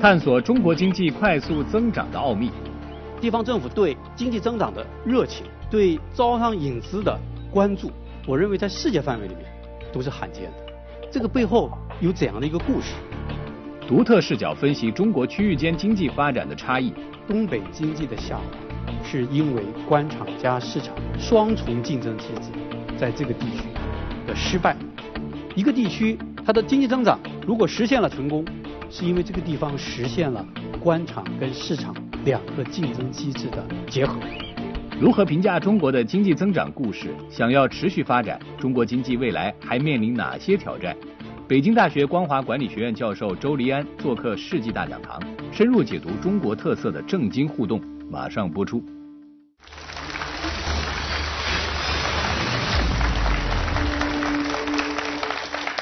探索中国经济快速增长的奥秘，地方政府对经济增长的热情、对招商引资的关注，我认为在世界范围里面都是罕见的。这个背后有怎样的一个故事？独特视角分析中国区域间经济发展的差异。东北经济的下滑，是因为官场加市场双重竞争机制在这个地区的失败。一个地区它的经济增长如果实现了成功。是因为这个地方实现了官场跟市场两个竞争机制的结合。如何评价中国的经济增长故事？想要持续发展，中国经济未来还面临哪些挑战？北京大学光华管理学院教授周黎安做客世纪大讲堂，深入解读中国特色的政经互动。马上播出。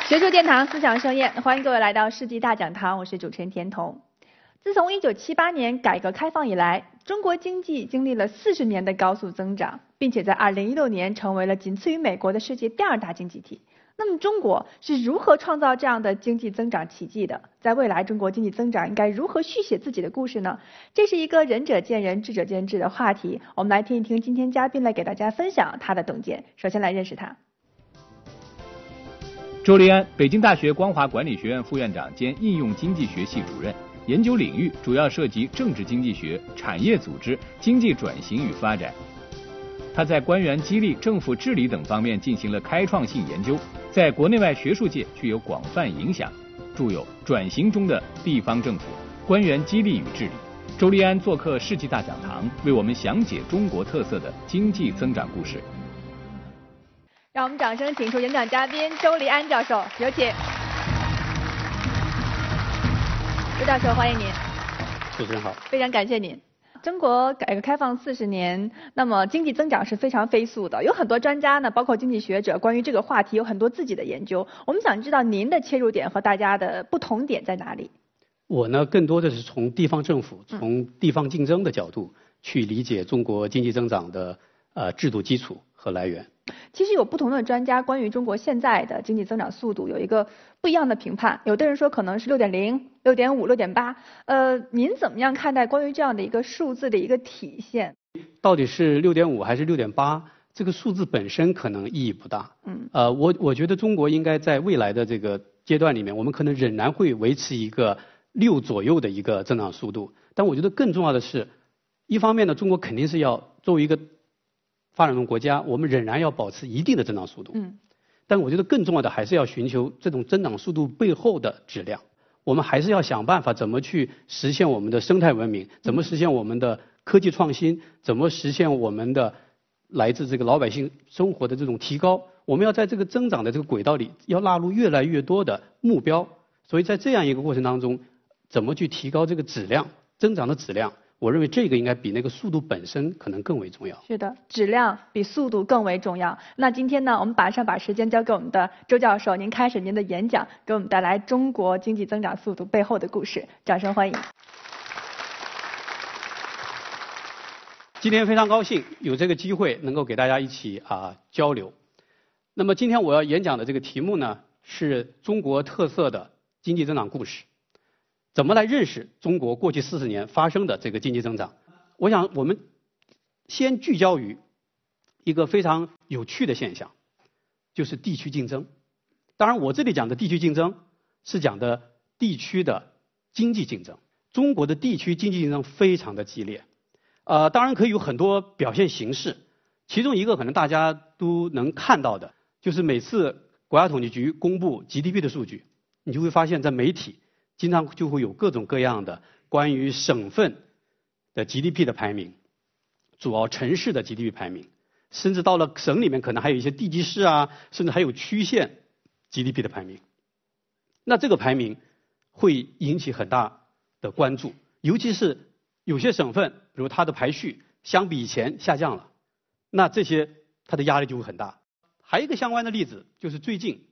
学术殿堂，思想盛宴，欢迎各位来到世纪大讲堂，我是主持人田童。自从一九七八年改革开放以来，中国经济经历了四十年的高速增长，并且在二零一六年成为了仅次于美国的世界第二大经济体。那么，中国是如何创造这样的经济增长奇迹的？在未来，中国经济增长应该如何续写自己的故事呢？这是一个仁者见仁，智者见智的话题。我们来听一听今天嘉宾来给大家分享他的洞见。首先来认识他。周立安，北京大学光华管理学院副院长兼应用经济学系主任，研究领域主要涉及政治经济学、产业组织、经济转型与发展。他在官员激励、政府治理等方面进行了开创性研究，在国内外学术界具有广泛影响，著有《转型中的地方政府》《官员激励与治理》。周立安做客世纪大讲堂，为我们详解中国特色的经济增长故事。让我们掌声请出演讲嘉宾周黎安教授，有请。周教授，欢迎您。主持人好。非常感谢您。中国改革开放四十年，那么经济增长是非常飞速的，有很多专家呢，包括经济学者，关于这个话题有很多自己的研究。我们想知道您的切入点和大家的不同点在哪里？我呢，更多的是从地方政府、从地方竞争的角度去理解中国经济增长的呃制度基础。来源其实有不同的专家关于中国现在的经济增长速度有一个不一样的评判，有的人说可能是六点零、六点五、六点八。呃，您怎么样看待关于这样的一个数字的一个体现？到底是六点五还是六点八？这个数字本身可能意义不大。嗯。呃，我我觉得中国应该在未来的这个阶段里面，我们可能仍然会维持一个六左右的一个增长速度。但我觉得更重要的是，一方面呢，中国肯定是要作为一个。发展中国家，我们仍然要保持一定的增长速度。嗯，但我觉得更重要的还是要寻求这种增长速度背后的质量。我们还是要想办法怎么去实现我们的生态文明，怎么实现我们的科技创新，怎么实现我们的来自这个老百姓生活的这种提高。我们要在这个增长的这个轨道里，要纳入越来越多的目标。所以在这样一个过程当中，怎么去提高这个质量，增长的质量？我认为这个应该比那个速度本身可能更为重要。是的，质量比速度更为重要。那今天呢，我们马上把时间交给我们的周教授，您开始您的演讲，给我们带来中国经济增长速度背后的故事。掌声欢迎。今天非常高兴有这个机会能够给大家一起啊交流。那么今天我要演讲的这个题目呢，是中国特色的经济增长故事。怎么来认识中国过去四十年发生的这个经济增长？我想我们先聚焦于一个非常有趣的现象，就是地区竞争。当然，我这里讲的地区竞争是讲的地区的经济竞争。中国的地区经济竞争非常的激烈。呃，当然可以有很多表现形式。其中一个可能大家都能看到的，就是每次国家统计局公布 GDP 的数据，你就会发现在媒体。经常就会有各种各样的关于省份的 GDP 的排名，主要城市的 GDP 排名，甚至到了省里面，可能还有一些地级市啊，甚至还有区县 GDP 的排名。那这个排名会引起很大的关注，尤其是有些省份，比如它的排序相比以前下降了，那这些它的压力就会很大。还有一个相关的例子，就是最近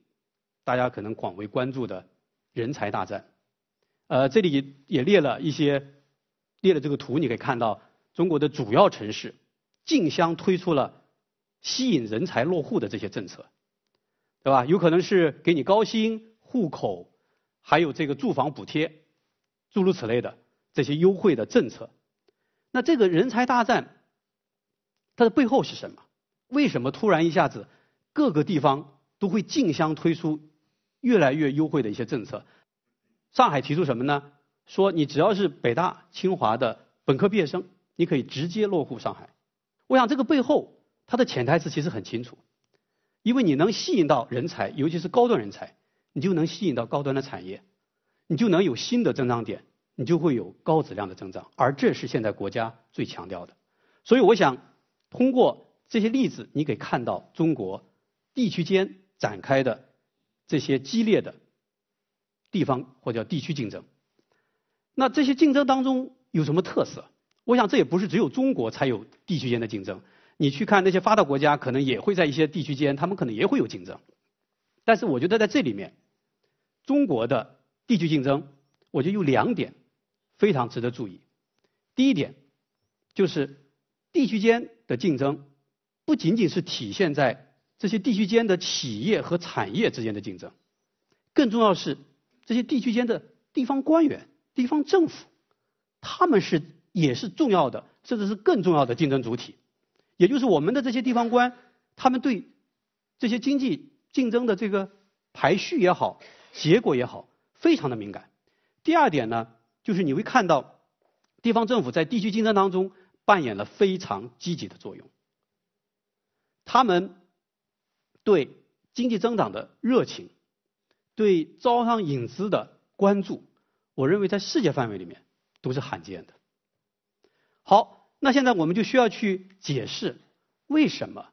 大家可能广为关注的人才大战。呃，这里也列了一些，列了这个图，你可以看到中国的主要城市，竞相推出了吸引人才落户的这些政策，对吧？有可能是给你高薪、户口，还有这个住房补贴，诸如此类的这些优惠的政策。那这个人才大战，它的背后是什么？为什么突然一下子各个地方都会竞相推出越来越优惠的一些政策？上海提出什么呢？说你只要是北大、清华的本科毕业生，你可以直接落户上海。我想这个背后它的潜台词其实很清楚，因为你能吸引到人才，尤其是高端人才，你就能吸引到高端的产业，你就能有新的增长点，你就会有高质量的增长，而这是现在国家最强调的。所以我想通过这些例子，你可以看到中国地区间展开的这些激烈的。地方或者叫地区竞争，那这些竞争当中有什么特色？我想这也不是只有中国才有地区间的竞争。你去看那些发达国家，可能也会在一些地区间，他们可能也会有竞争。但是我觉得在这里面，中国的地区竞争，我觉得有两点非常值得注意。第一点就是地区间的竞争不仅仅是体现在这些地区间的企业和产业之间的竞争，更重要是。这些地区间的地方官员、地方政府，他们是也是重要的，甚至是更重要的竞争主体。也就是我们的这些地方官，他们对这些经济竞争的这个排序也好、结果也好，非常的敏感。第二点呢，就是你会看到地方政府在地区竞争当中扮演了非常积极的作用，他们对经济增长的热情。对招商引资的关注，我认为在世界范围里面都是罕见的。好，那现在我们就需要去解释，为什么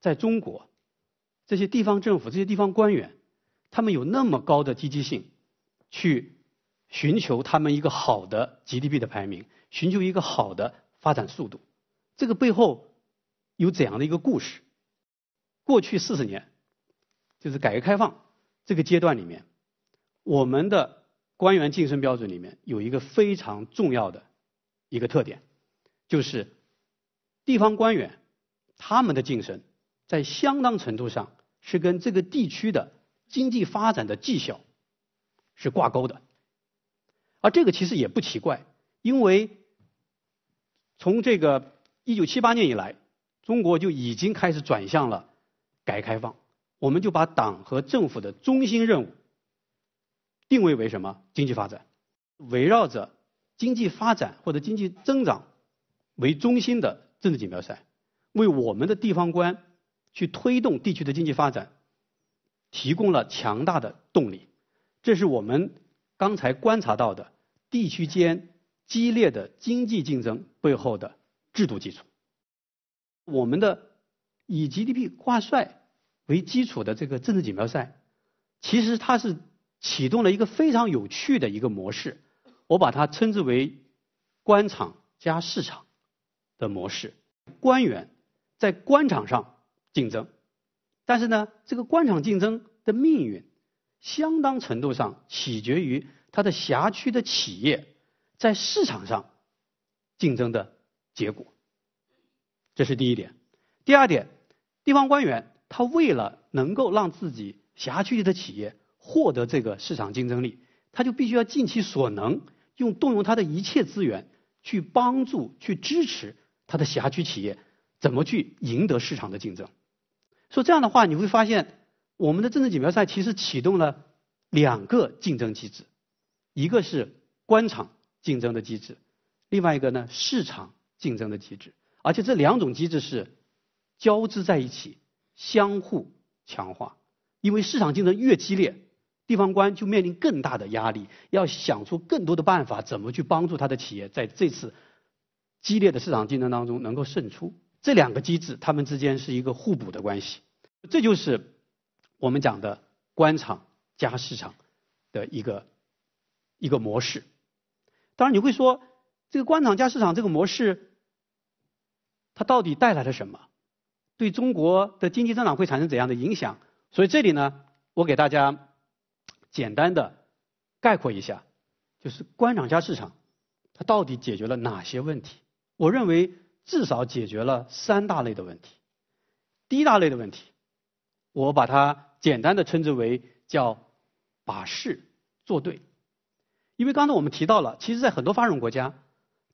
在中国这些地方政府、这些地方官员，他们有那么高的积极性，去寻求他们一个好的 GDP 的排名，寻求一个好的发展速度，这个背后有怎样的一个故事？过去四十年，就是改革开放。这个阶段里面，我们的官员晋升标准里面有一个非常重要的一个特点，就是地方官员他们的晋升在相当程度上是跟这个地区的经济发展的绩效是挂钩的，而这个其实也不奇怪，因为从这个1978年以来，中国就已经开始转向了改革开放。我们就把党和政府的中心任务定位为什么？经济发展，围绕着经济发展或者经济增长为中心的政治锦标赛，为我们的地方官去推动地区的经济发展提供了强大的动力。这是我们刚才观察到的地区间激烈的经济竞争背后的制度基础。我们的以 GDP 挂帅。为基础的这个政治锦标赛，其实它是启动了一个非常有趣的一个模式，我把它称之为“官场加市场的模式”。官员在官场上竞争，但是呢，这个官场竞争的命运，相当程度上取决于他的辖区的企业在市场上竞争的结果。这是第一点。第二点，地方官员。他为了能够让自己辖区内的企业获得这个市场竞争力，他就必须要尽其所能，用动用他的一切资源去帮助、去支持他的辖区企业怎么去赢得市场的竞争。所以这样的话，你会发现我们的政治锦标赛其实启动了两个竞争机制，一个是官场竞争的机制，另外一个呢市场竞争的机制，而且这两种机制是交织在一起。相互强化，因为市场竞争越激烈，地方官就面临更大的压力，要想出更多的办法，怎么去帮助他的企业在这次激烈的市场竞争当中能够胜出。这两个机制，它们之间是一个互补的关系，这就是我们讲的官场加市场的一个一个模式。当然，你会说这个官场加市场这个模式，它到底带来了什么？对中国的经济增长会产生怎样的影响？所以这里呢，我给大家简单的概括一下，就是官场加市场，它到底解决了哪些问题？我认为至少解决了三大类的问题。第一大类的问题，我把它简单的称之为叫把事做对，因为刚才我们提到了，其实在很多发展国家，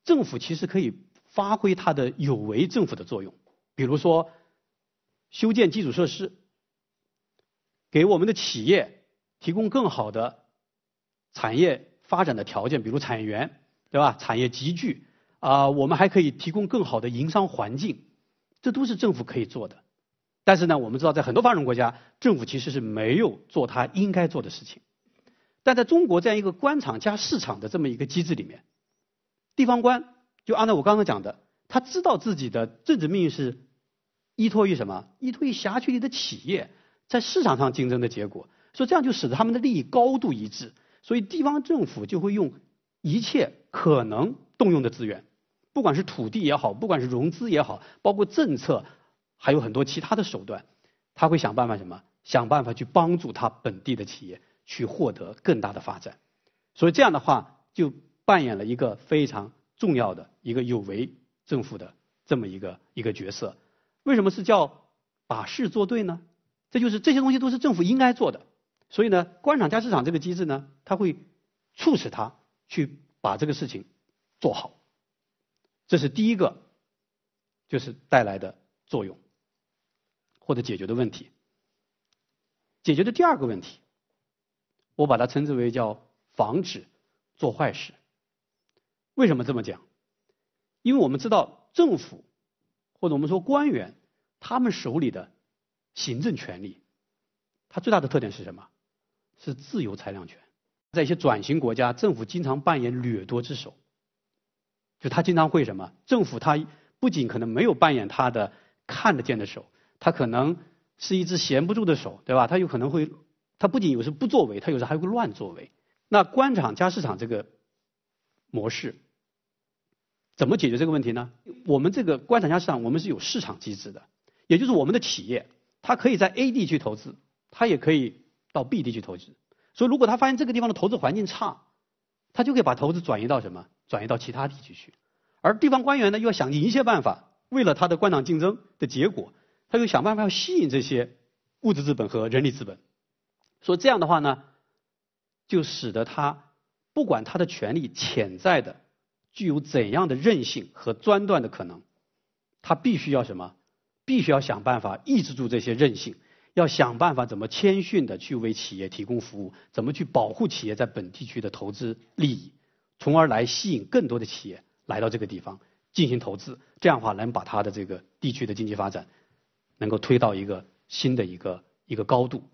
政府其实可以发挥它的有为政府的作用，比如说。修建基础设施，给我们的企业提供更好的产业发展的条件，比如产业园，对吧？产业集聚，啊，我们还可以提供更好的营商环境，这都是政府可以做的。但是呢，我们知道在很多发展中国家，政府其实是没有做他应该做的事情。但在中国这样一个官场加市场的这么一个机制里面，地方官就按照我刚刚讲的，他知道自己的政治命运是。依托于什么？依托于辖区里的企业在市场上竞争的结果，所以这样就使得他们的利益高度一致，所以地方政府就会用一切可能动用的资源，不管是土地也好，不管是融资也好，包括政策，还有很多其他的手段，他会想办法什么？想办法去帮助他本地的企业去获得更大的发展，所以这样的话就扮演了一个非常重要的一个有为政府的这么一个一个角色。为什么是叫把事做对呢？这就是这些东西都是政府应该做的，所以呢，官场加市场这个机制呢，它会促使他去把这个事情做好，这是第一个，就是带来的作用或者解决的问题。解决的第二个问题，我把它称之为叫防止做坏事。为什么这么讲？因为我们知道政府。或者我们说官员，他们手里的行政权力，它最大的特点是什么？是自由裁量权。在一些转型国家，政府经常扮演掠夺之手。就他经常会什么？政府他不仅可能没有扮演他的看得见的手，他可能是一只闲不住的手，对吧？他有可能会，他不仅有时不作为，他有时还会乱作为。那官场加市场这个模式。怎么解决这个问题呢？我们这个官场加市场，我们是有市场机制的，也就是我们的企业，它可以在 A 地去投资，它也可以到 B 地去投资。所以如果他发现这个地方的投资环境差，他就可以把投资转移到什么？转移到其他地区去。而地方官员呢，又要想尽一切办法，为了他的官场竞争的结果，他又想办法要吸引这些物质资本和人力资本。所以这样的话呢，就使得他不管他的权利潜在的。具有怎样的韧性和钻断的可能？他必须要什么？必须要想办法抑制住这些韧性，要想办法怎么谦逊的去为企业提供服务，怎么去保护企业在本地区的投资利益，从而来吸引更多的企业来到这个地方进行投资。这样的话，能把它的这个地区的经济发展能够推到一个新的一个一个高度。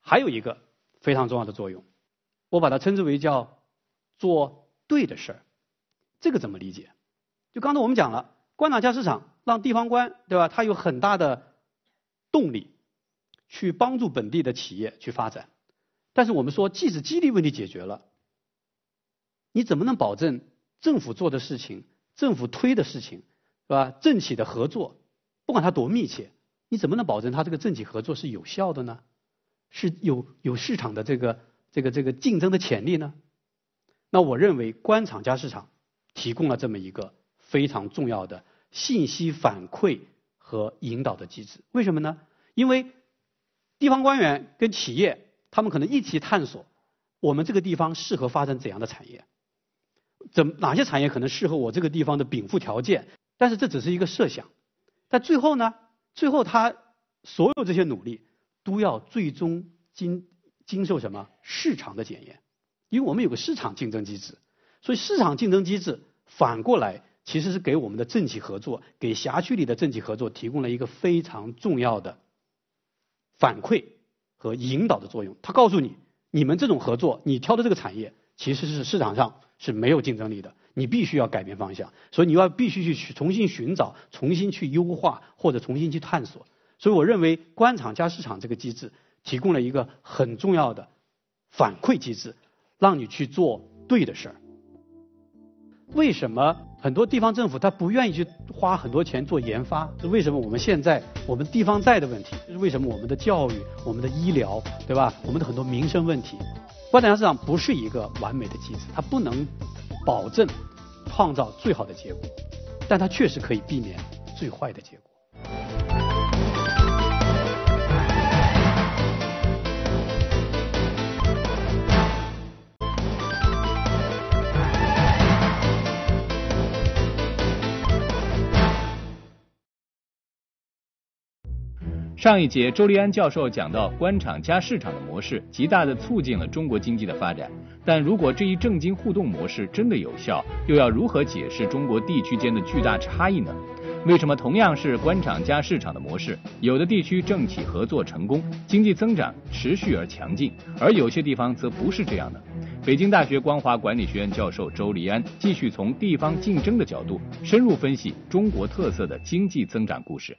还有一个非常重要的作用，我把它称之为叫做对的事儿。这个怎么理解？就刚才我们讲了，官场加市场，让地方官，对吧？他有很大的动力去帮助本地的企业去发展。但是我们说，即使激励问题解决了，你怎么能保证政府做的事情、政府推的事情，是吧？政企的合作，不管它多密切，你怎么能保证它这个政企合作是有效的呢？是有有市场的这个这个这个竞争的潜力呢？那我认为，官场加市场。提供了这么一个非常重要的信息反馈和引导的机制，为什么呢？因为地方官员跟企业，他们可能一起探索我们这个地方适合发展怎样的产业，怎哪些产业可能适合我这个地方的禀赋条件。但是这只是一个设想，但最后呢，最后他所有这些努力都要最终经经受什么市场的检验，因为我们有个市场竞争机制。所以市场竞争机制反过来其实是给我们的政企合作，给辖区里的政企合作提供了一个非常重要的反馈和引导的作用。他告诉你，你们这种合作，你挑的这个产业其实是市场上是没有竞争力的，你必须要改变方向。所以你要必须去去重新寻找，重新去优化或者重新去探索。所以我认为官场加市场这个机制提供了一个很重要的反馈机制，让你去做对的事儿。为什么很多地方政府他不愿意去花很多钱做研发？是为什么我们现在我们地方债的问题？就是为什么我们的教育、我们的医疗，对吧？我们的很多民生问题，发展市场不是一个完美的机制，它不能保证创造最好的结果，但它确实可以避免最坏的结果。上一节，周立安教授讲到官场加市场的模式，极大的促进了中国经济的发展。但如果这一政经互动模式真的有效，又要如何解释中国地区间的巨大差异呢？为什么同样是官场加市场的模式，有的地区政企合作成功，经济增长持续而强劲，而有些地方则不是这样的？北京大学光华管理学院教授周黎安继续从地方竞争的角度，深入分析中国特色的经济增长故事。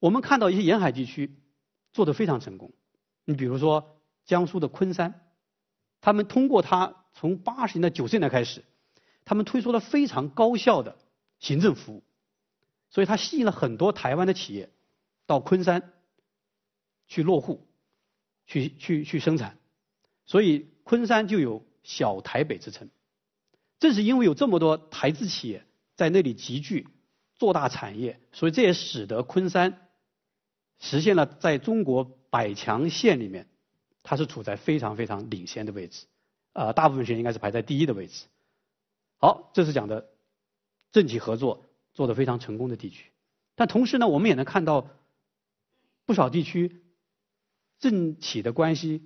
我们看到一些沿海地区做得非常成功，你比如说江苏的昆山，他们通过它从八十年代、九十年代开始，他们推出了非常高效的行政服务，所以它吸引了很多台湾的企业到昆山去落户、去去去生产，所以昆山就有“小台北”之称。正是因为有这么多台资企业在那里集聚、做大产业，所以这也使得昆山。实现了在中国百强县里面，它是处在非常非常领先的位置，啊，大部分间应该是排在第一的位置。好，这是讲的政企合作做得非常成功的地区。但同时呢，我们也能看到不少地区政企的关系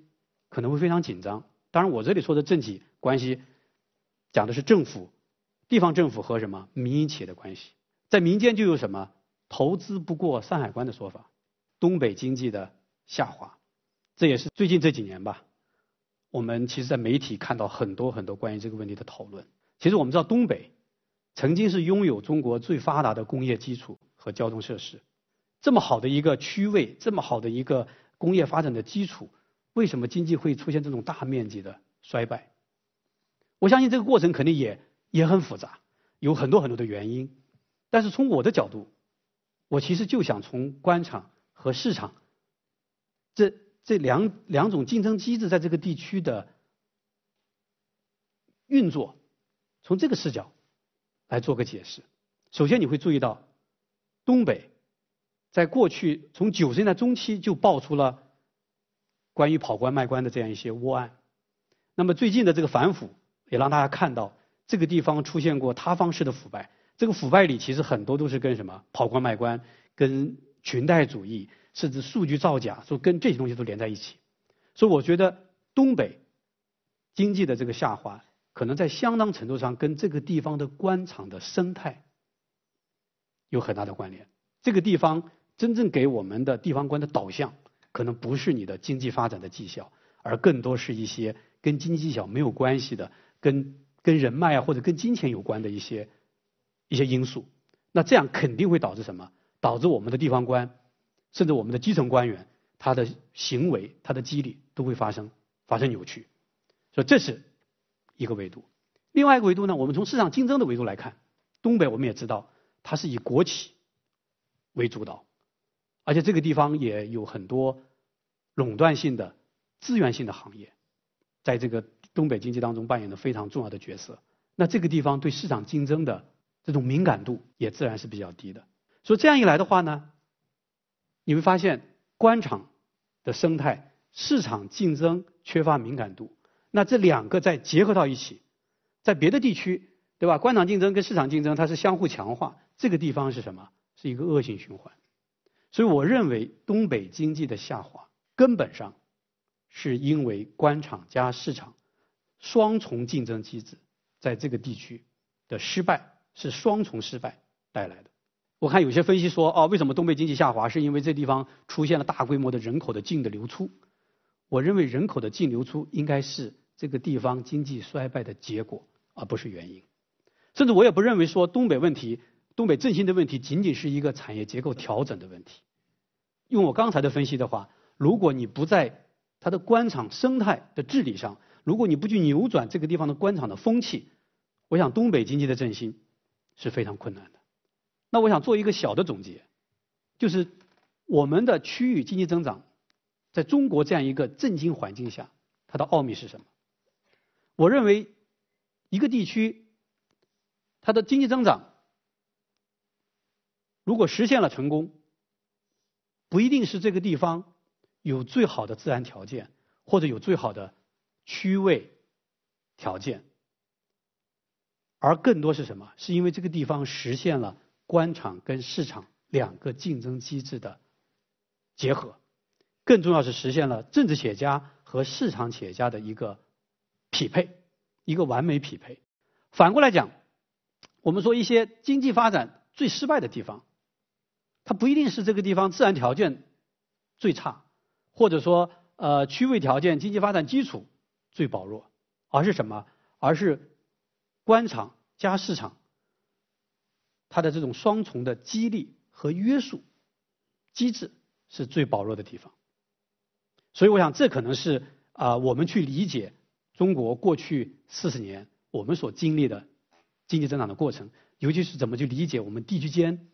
可能会非常紧张。当然，我这里说的政企关系讲的是政府、地方政府和什么民营企业的关系。在民间就有什么“投资不过山海关”的说法。东北经济的下滑，这也是最近这几年吧，我们其实在媒体看到很多很多关于这个问题的讨论。其实我们知道东北曾经是拥有中国最发达的工业基础和交通设施，这么好的一个区位，这么好的一个工业发展的基础，为什么经济会出现这种大面积的衰败？我相信这个过程肯定也也很复杂，有很多很多的原因。但是从我的角度，我其实就想从官场。和市场，这这两两种竞争机制在这个地区的运作，从这个视角来做个解释。首先你会注意到，东北在过去从九十年代中期就爆出了关于跑官卖官的这样一些窝案，那么最近的这个反腐也让大家看到，这个地方出现过塌方式的腐败。这个腐败里其实很多都是跟什么跑官卖官跟。裙带主义，甚至数据造假，说跟这些东西都连在一起。所以我觉得东北经济的这个下滑，可能在相当程度上跟这个地方的官场的生态有很大的关联。这个地方真正给我们的地方官的导向，可能不是你的经济发展的绩效，而更多是一些跟经济效没有关系的、跟跟人脉啊或者跟金钱有关的一些一些因素。那这样肯定会导致什么？导致我们的地方官，甚至我们的基层官员，他的行为、他的激励都会发生发生扭曲，所以这是一个维度。另外一个维度呢，我们从市场竞争的维度来看，东北我们也知道它是以国企为主导，而且这个地方也有很多垄断性的、资源性的行业，在这个东北经济当中扮演了非常重要的角色。那这个地方对市场竞争的这种敏感度也自然是比较低的。所以这样一来的话呢，你会发现官场的生态市场竞争缺乏敏感度，那这两个再结合到一起，在别的地区，对吧？官场竞争跟市场竞争它是相互强化，这个地方是什么？是一个恶性循环。所以我认为东北经济的下滑根本上是因为官场加市场双重竞争机制在这个地区的失败是双重失败带来的。我看有些分析说，啊，为什么东北经济下滑，是因为这地方出现了大规模的人口的净的流出。我认为人口的净流出应该是这个地方经济衰败的结果，而不是原因。甚至我也不认为说东北问题、东北振兴的问题仅仅是一个产业结构调整的问题。用我刚才的分析的话，如果你不在它的官场生态的治理上，如果你不去扭转这个地方的官场的风气，我想东北经济的振兴是非常困难的。那我想做一个小的总结，就是我们的区域经济增长，在中国这样一个震惊环境下，它的奥秘是什么？我认为，一个地区，它的经济增长，如果实现了成功，不一定是这个地方有最好的自然条件，或者有最好的区位条件，而更多是什么？是因为这个地方实现了。官场跟市场两个竞争机制的结合，更重要是实现了政治企业家和市场企业家的一个匹配，一个完美匹配。反过来讲，我们说一些经济发展最失败的地方，它不一定是这个地方自然条件最差，或者说呃区位条件、经济发展基础最薄弱，而是什么？而是官场加市场。它的这种双重的激励和约束机制是最薄弱的地方，所以我想这可能是啊，我们去理解中国过去四十年我们所经历的经济增长的过程，尤其是怎么去理解我们地区间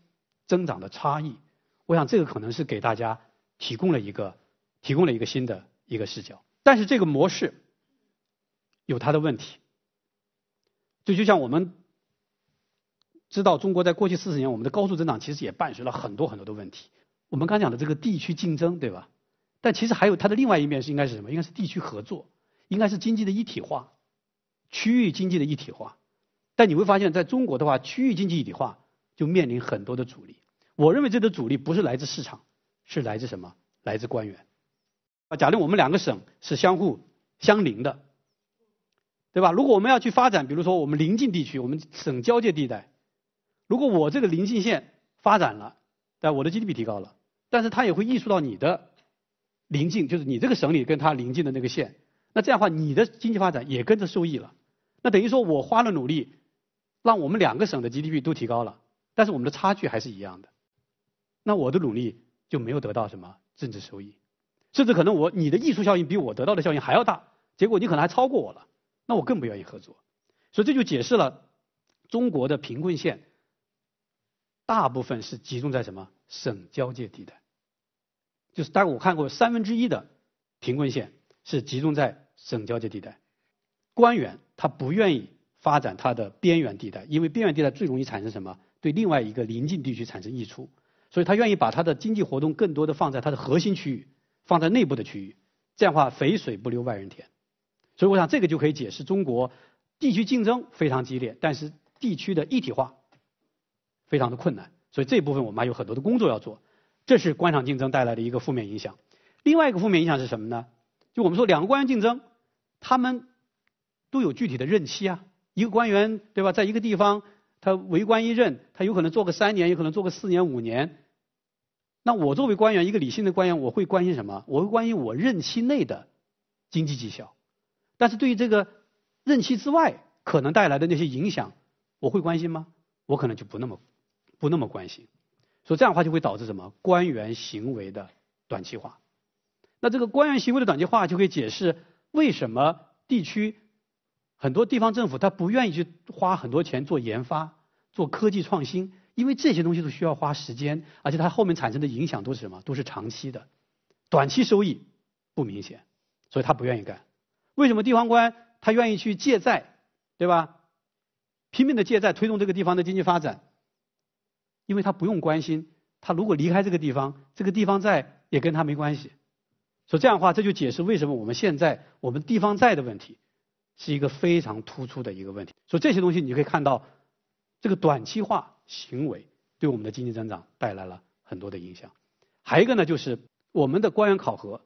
增长的差异。我想这个可能是给大家提供了一个提供了一个新的一个视角，但是这个模式有它的问题，就就像我们。知道中国在过去四十年，我们的高速增长其实也伴随了很多很多的问题。我们刚才讲的这个地区竞争，对吧？但其实还有它的另外一面是应该是什么？应该是地区合作，应该是经济的一体化，区域经济的一体化。但你会发现在中国的话，区域经济一体化就面临很多的阻力。我认为这个阻力不是来自市场，是来自什么？来自官员。啊，假定我们两个省是相互相邻的，对吧？如果我们要去发展，比如说我们邻近地区，我们省交界地带。如果我这个邻近县发展了，但我的 GDP 提高了，但是它也会溢出到你的邻近，就是你这个省里跟它邻近的那个县，那这样的话，你的经济发展也跟着受益了。那等于说我花了努力，让我们两个省的 GDP 都提高了，但是我们的差距还是一样的，那我的努力就没有得到什么政治收益，甚至可能我你的溢出效应比我得到的效应还要大，结果你可能还超过我了，那我更不愿意合作。所以这就解释了中国的贫困县。大部分是集中在什么省交界地带？就是大概我看过三分之一的贫困县是集中在省交界地带。官员他不愿意发展他的边缘地带，因为边缘地带最容易产生什么？对另外一个邻近地区产生溢出，所以他愿意把他的经济活动更多的放在他的核心区域，放在内部的区域，这样的话肥水不流外人田。所以我想这个就可以解释中国地区竞争非常激烈，但是地区的一体化。非常的困难，所以这部分我们还有很多的工作要做，这是官场竞争带来的一个负面影响。另外一个负面影响是什么呢？就我们说两个官员竞争，他们都有具体的任期啊，一个官员对吧，在一个地方他为官一任，他有可能做个三年，有可能做个四年五年。那我作为官员，一个理性的官员，我会关心什么？我会关心我任期内的经济绩效，但是对于这个任期之外可能带来的那些影响，我会关心吗？我可能就不那么。不那么关心，所以这样的话就会导致什么官员行为的短期化。那这个官员行为的短期化就可以解释为什么地区很多地方政府他不愿意去花很多钱做研发、做科技创新，因为这些东西都需要花时间，而且它后面产生的影响都是什么？都是长期的，短期收益不明显，所以他不愿意干。为什么地方官他愿意去借债，对吧？拼命的借债推动这个地方的经济发展。因为他不用关心，他如果离开这个地方，这个地方在也跟他没关系，所以这样的话，这就解释为什么我们现在我们地方债的问题是一个非常突出的一个问题。所以这些东西你可以看到，这个短期化行为对我们的经济增长带来了很多的影响。还一个呢，就是我们的官员考核，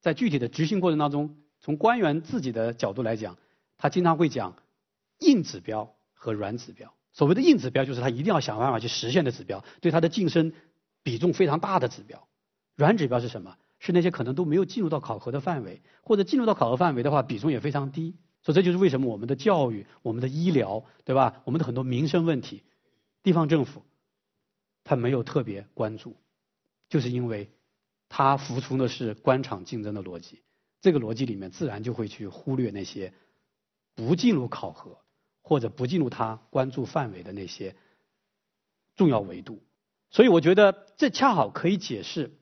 在具体的执行过程当中，从官员自己的角度来讲，他经常会讲硬指标和软指标。所谓的硬指标就是他一定要想办法去实现的指标，对他的晋升比重非常大的指标。软指标是什么？是那些可能都没有进入到考核的范围，或者进入到考核范围的话，比重也非常低。所以这就是为什么我们的教育、我们的医疗，对吧？我们的很多民生问题，地方政府他没有特别关注，就是因为他服从的是官场竞争的逻辑。这个逻辑里面自然就会去忽略那些不进入考核。或者不进入他关注范围的那些重要维度，所以我觉得这恰好可以解释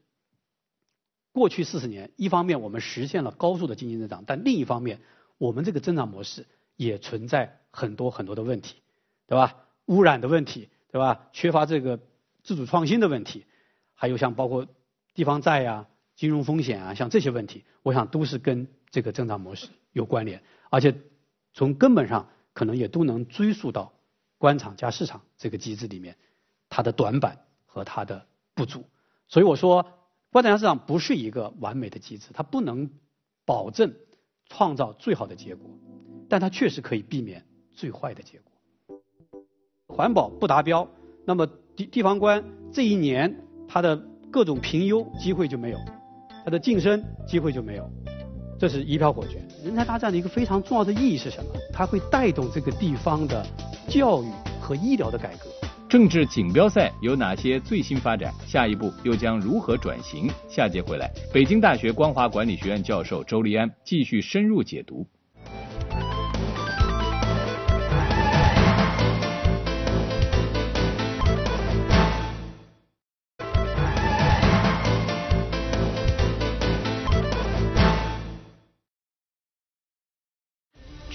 过去四十年，一方面我们实现了高速的经济增长，但另一方面，我们这个增长模式也存在很多很多的问题，对吧？污染的问题，对吧？缺乏这个自主创新的问题，还有像包括地方债呀、金融风险啊，像这些问题，我想都是跟这个增长模式有关联，而且从根本上。可能也都能追溯到官场加市场这个机制里面，它的短板和它的不足。所以我说，官场加市场不是一个完美的机制，它不能保证创造最好的结果，但它确实可以避免最坏的结果。环保不达标，那么地地方官这一年他的各种评优机会就没有，他的晋升机会就没有，这是一票否决。人才大战的一个非常重要的意义是什么？它会带动这个地方的教育和医疗的改革。政治锦标赛有哪些最新发展？下一步又将如何转型？下节回来，北京大学光华管理学院教授周立安继续深入解读。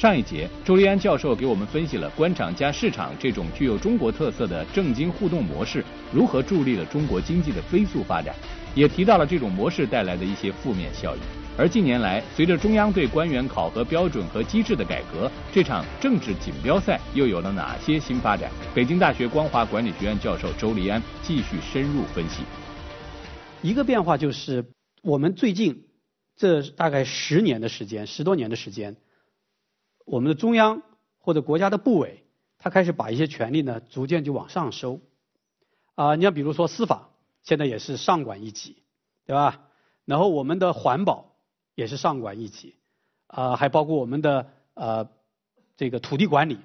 上一节，周立安教授给我们分析了官场加市场这种具有中国特色的政经互动模式如何助力了中国经济的飞速发展，也提到了这种模式带来的一些负面效应。而近年来，随着中央对官员考核标准和机制的改革，这场政治锦标赛又有了哪些新发展？北京大学光华管理学院教授周黎安继续深入分析。一个变化就是，我们最近这大概十年的时间，十多年的时间。我们的中央或者国家的部委，他开始把一些权力呢，逐渐就往上收，啊，你像比如说司法，现在也是上管一级，对吧？然后我们的环保也是上管一级，啊，还包括我们的呃这个土地管理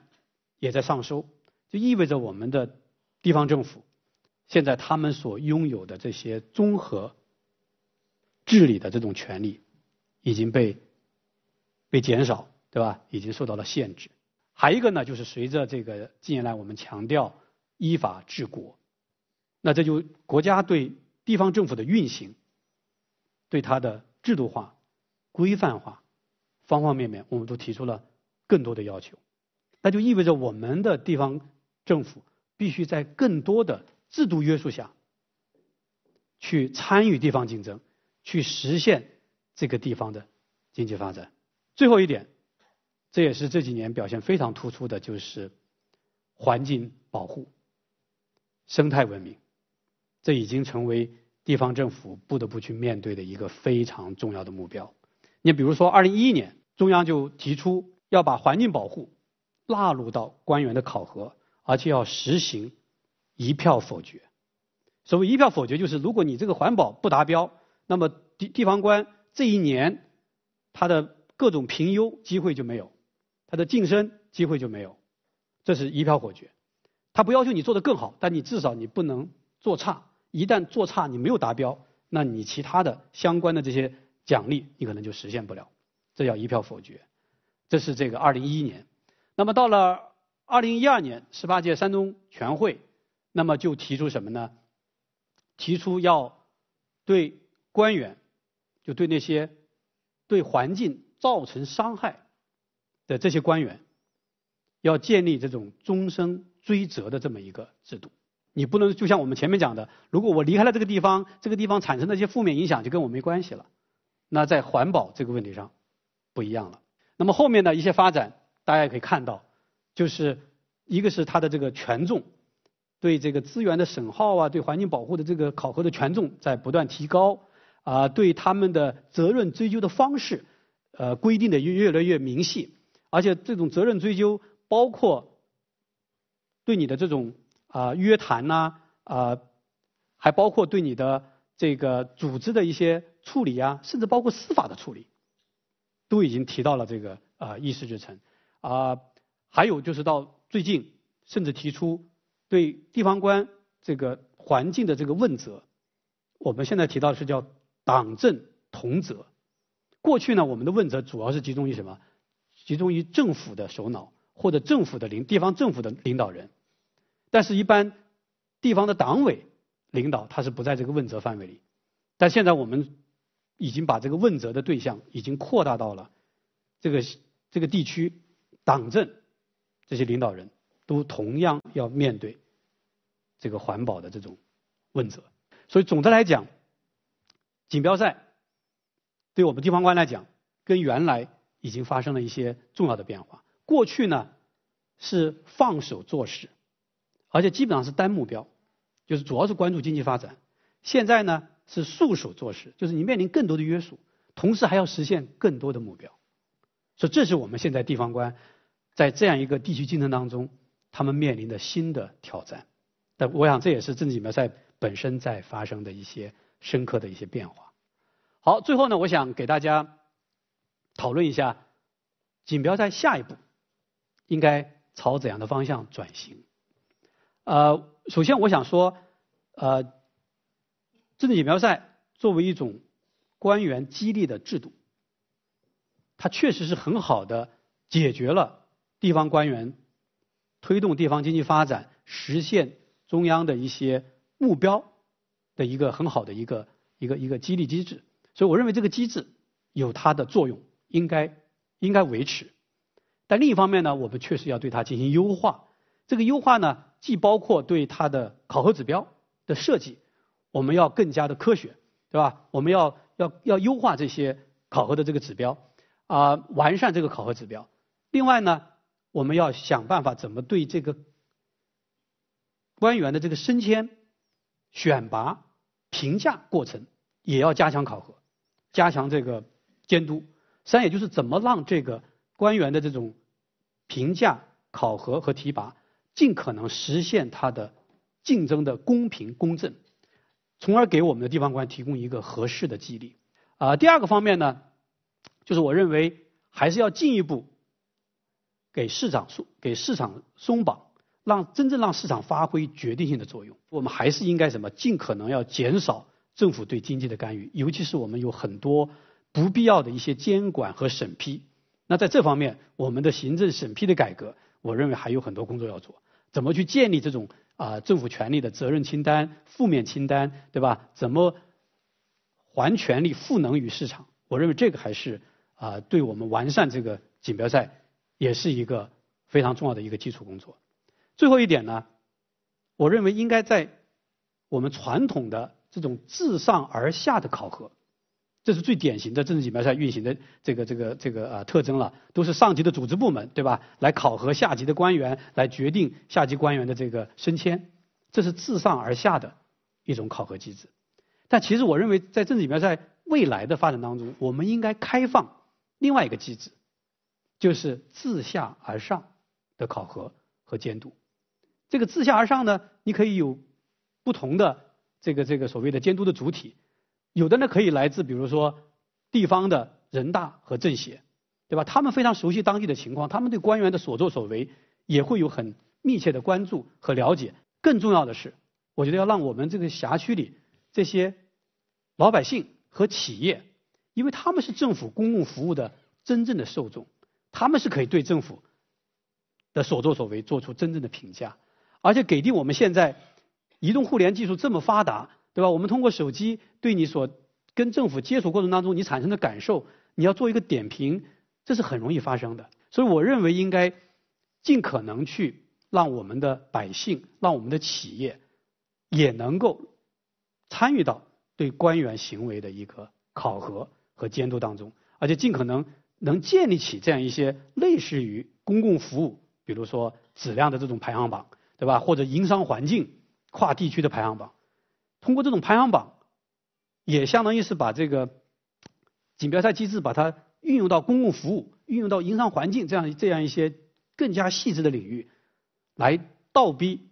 也在上收，就意味着我们的地方政府现在他们所拥有的这些综合治理的这种权利已经被被减少。对吧？已经受到了限制。还一个呢，就是随着这个近年来我们强调依法治国，那这就国家对地方政府的运行、对它的制度化、规范化方方面面，我们都提出了更多的要求。那就意味着我们的地方政府必须在更多的制度约束下，去参与地方竞争，去实现这个地方的经济发展。最后一点。这也是这几年表现非常突出的，就是环境保护、生态文明，这已经成为地方政府不得不去面对的一个非常重要的目标。你比如说，二零一一年，中央就提出要把环境保护纳入到官员的考核，而且要实行一票否决。所谓一票否决，就是如果你这个环保不达标，那么地地方官这一年他的各种评优机会就没有。的晋升机会就没有，这是一票否决。他不要求你做的更好，但你至少你不能做差。一旦做差，你没有达标，那你其他的相关的这些奖励，你可能就实现不了。这叫一票否决。这是这个二零一一年。那么到了二零一二年，十八届三中全会，那么就提出什么呢？提出要对官员，就对那些对环境造成伤害。的这些官员，要建立这种终身追责的这么一个制度。你不能就像我们前面讲的，如果我离开了这个地方，这个地方产生的一些负面影响就跟我没关系了。那在环保这个问题上，不一样了。那么后面的一些发展，大家也可以看到，就是一个是它的这个权重，对这个资源的损耗啊，对环境保护的这个考核的权重在不断提高。啊，对他们的责任追究的方式，呃，规定的越越来越明细。而且这种责任追究，包括对你的这种啊约谈呐，啊，还包括对你的这个组织的一些处理啊，甚至包括司法的处理，都已经提到了这个啊议事日程啊。还有就是到最近，甚至提出对地方官这个环境的这个问责。我们现在提到是叫党政同责。过去呢，我们的问责主要是集中于什么？集中于政府的首脑或者政府的领地方政府的领导人，但是，一般地方的党委领导他是不在这个问责范围里。但现在我们已经把这个问责的对象已经扩大到了这个这个地区党政这些领导人都同样要面对这个环保的这种问责。所以，总的来讲，锦标赛对我们地方官来讲，跟原来。已经发生了一些重要的变化。过去呢是放手做事，而且基本上是单目标，就是主要是关注经济发展。现在呢是束手做事，就是你面临更多的约束，同时还要实现更多的目标。所以，这是我们现在地方官在这样一个地区竞争当中，他们面临的新的挑战。但我想，这也是政治锦标赛本身在发生的一些深刻的一些变化。好，最后呢，我想给大家。讨论一下，锦标赛下一步应该朝怎样的方向转型？呃，首先我想说，呃，政治锦标赛作为一种官员激励的制度，它确实是很好的解决了地方官员推动地方经济发展、实现中央的一些目标的一个很好的一个一个一个激励机制。所以，我认为这个机制有它的作用。应该应该维持，但另一方面呢，我们确实要对它进行优化。这个优化呢，既包括对它的考核指标的设计，我们要更加的科学，对吧？我们要要要优化这些考核的这个指标，啊，完善这个考核指标。另外呢，我们要想办法怎么对这个官员的这个升迁、选拔、评价过程也要加强考核，加强这个监督。三，也就是怎么让这个官员的这种评价、考核和提拔，尽可能实现他的竞争的公平公正，从而给我们的地方官提供一个合适的激励。啊，第二个方面呢，就是我认为还是要进一步给市场松，给市场松绑，让真正让市场发挥决定性的作用。我们还是应该什么？尽可能要减少政府对经济的干预，尤其是我们有很多。不必要的一些监管和审批，那在这方面，我们的行政审批的改革，我认为还有很多工作要做。怎么去建立这种啊政府权力的责任清单、负面清单，对吧？怎么还权力赋能于市场？我认为这个还是啊对我们完善这个锦标赛也是一个非常重要的一个基础工作。最后一点呢，我认为应该在我们传统的这种自上而下的考核。这是最典型的政治锦标赛运行的这个这个这个呃特征了，都是上级的组织部门对吧，来考核下级的官员，来决定下级官员的这个升迁，这是自上而下的一种考核机制。但其实我认为，在政治锦标赛未来的发展当中，我们应该开放另外一个机制，就是自下而上的考核和监督。这个自下而上呢，你可以有不同的这个这个所谓的监督的主体。有的呢可以来自，比如说地方的人大和政协，对吧？他们非常熟悉当地的情况，他们对官员的所作所为也会有很密切的关注和了解。更重要的是，我觉得要让我们这个辖区里这些老百姓和企业，因为他们是政府公共服务的真正的受众，他们是可以对政府的所作所为做出真正的评价。而且，给定我们现在移动互联技术这么发达，对吧？我们通过手机。对你所跟政府接触过程当中，你产生的感受，你要做一个点评，这是很容易发生的。所以我认为应该尽可能去让我们的百姓，让我们的企业也能够参与到对官员行为的一个考核和监督当中，而且尽可能能建立起这样一些类似于公共服务，比如说质量的这种排行榜，对吧？或者营商环境跨地区的排行榜，通过这种排行榜。也相当于是把这个锦标赛机制，把它运用到公共服务、运用到营商环境这样这样一些更加细致的领域，来倒逼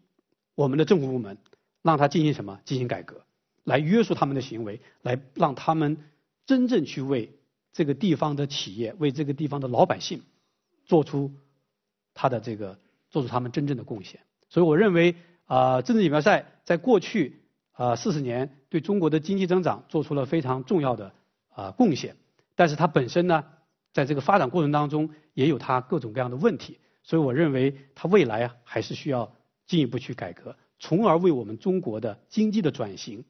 我们的政府部门，让它进行什么，进行改革，来约束他们的行为，来让他们真正去为这个地方的企业、为这个地方的老百姓做出他的这个，做出他们真正的贡献。所以我认为啊，政治锦标赛在过去。啊，四十年对中国的经济增长做出了非常重要的啊贡献，但是它本身呢，在这个发展过程当中也有它各种各样的问题，所以我认为它未来还是需要进一步去改革，从而为我们中国的经济的转型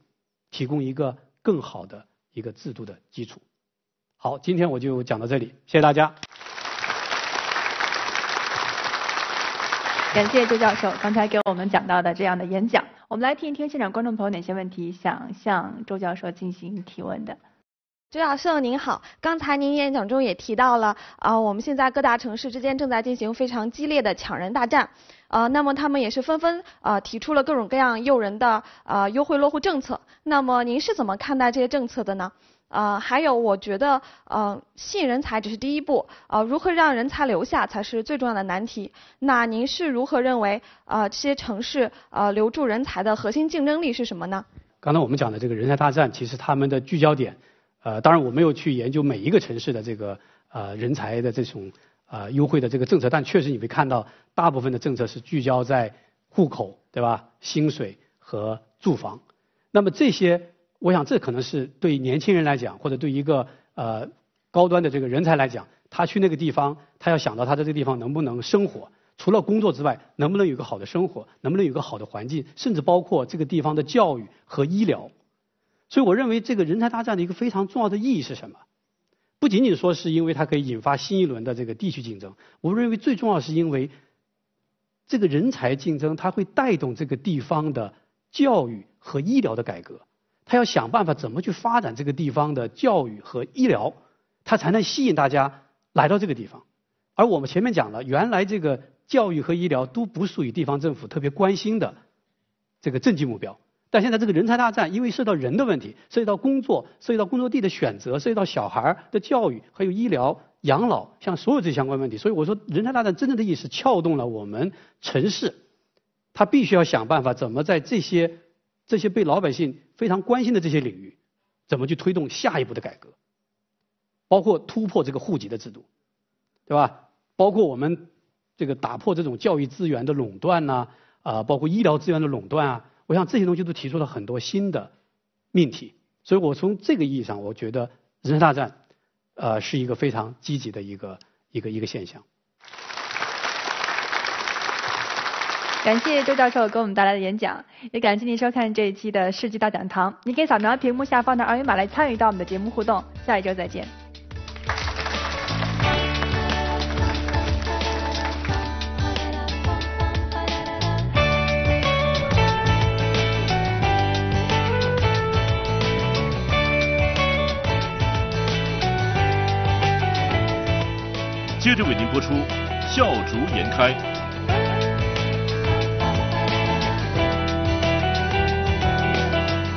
提供一个更好的一个制度的基础。好，今天我就讲到这里，谢谢大家。感谢周教授刚才给我们讲到的这样的演讲。我们来听一听现场观众朋友哪些问题想向周教授进行提问的。周教授您好，刚才您演讲中也提到了啊，我们现在各大城市之间正在进行非常激烈的抢人大战，啊，那么他们也是纷纷啊提出了各种各样诱人的啊优惠落户政策，那么您是怎么看待这些政策的呢？呃，还有我觉得，呃，吸引人才只是第一步，呃，如何让人才留下才是最重要的难题。那您是如何认为啊？这些城市啊，留住人才的核心竞争力是什么呢？刚才我们讲的这个人才大战，其实他们的聚焦点，呃，当然我没有去研究每一个城市的这个呃人才的这种呃优惠的这个政策，但确实你会看到，大部分的政策是聚焦在户口，对吧？薪水和住房，那么这些。我想，这可能是对年轻人来讲，或者对一个呃高端的这个人才来讲，他去那个地方，他要想到他在这个地方能不能生活，除了工作之外，能不能有个好的生活，能不能有个好的环境，甚至包括这个地方的教育和医疗。所以，我认为这个人才大战的一个非常重要的意义是什么？不仅仅说是因为它可以引发新一轮的这个地区竞争，我认为最重要是因为这个人才竞争，它会带动这个地方的教育和医疗的改革。他要想办法怎么去发展这个地方的教育和医疗，他才能吸引大家来到这个地方。而我们前面讲了，原来这个教育和医疗都不属于地方政府特别关心的这个政绩目标。但现在这个人才大战，因为涉及到人的问题，涉及到工作，涉及到工作地的选择，涉及到小孩的教育还有医疗养老，像所有这些相关问题。所以我说，人才大战真正的意思，撬动了我们城市，他必须要想办法怎么在这些。这些被老百姓非常关心的这些领域，怎么去推动下一步的改革？包括突破这个户籍的制度，对吧？包括我们这个打破这种教育资源的垄断呐，啊，包括医疗资源的垄断啊，我想这些东西都提出了很多新的命题。所以我从这个意义上，我觉得人大战，呃，是一个非常积极的一个一个一个现象。感谢周教授给我们带来的演讲，也感谢您收看这一期的世纪大讲堂。您可以扫描屏幕下方的二维码来参与到我们的节目互动。下一周再见。接着为您播出，笑逐颜开。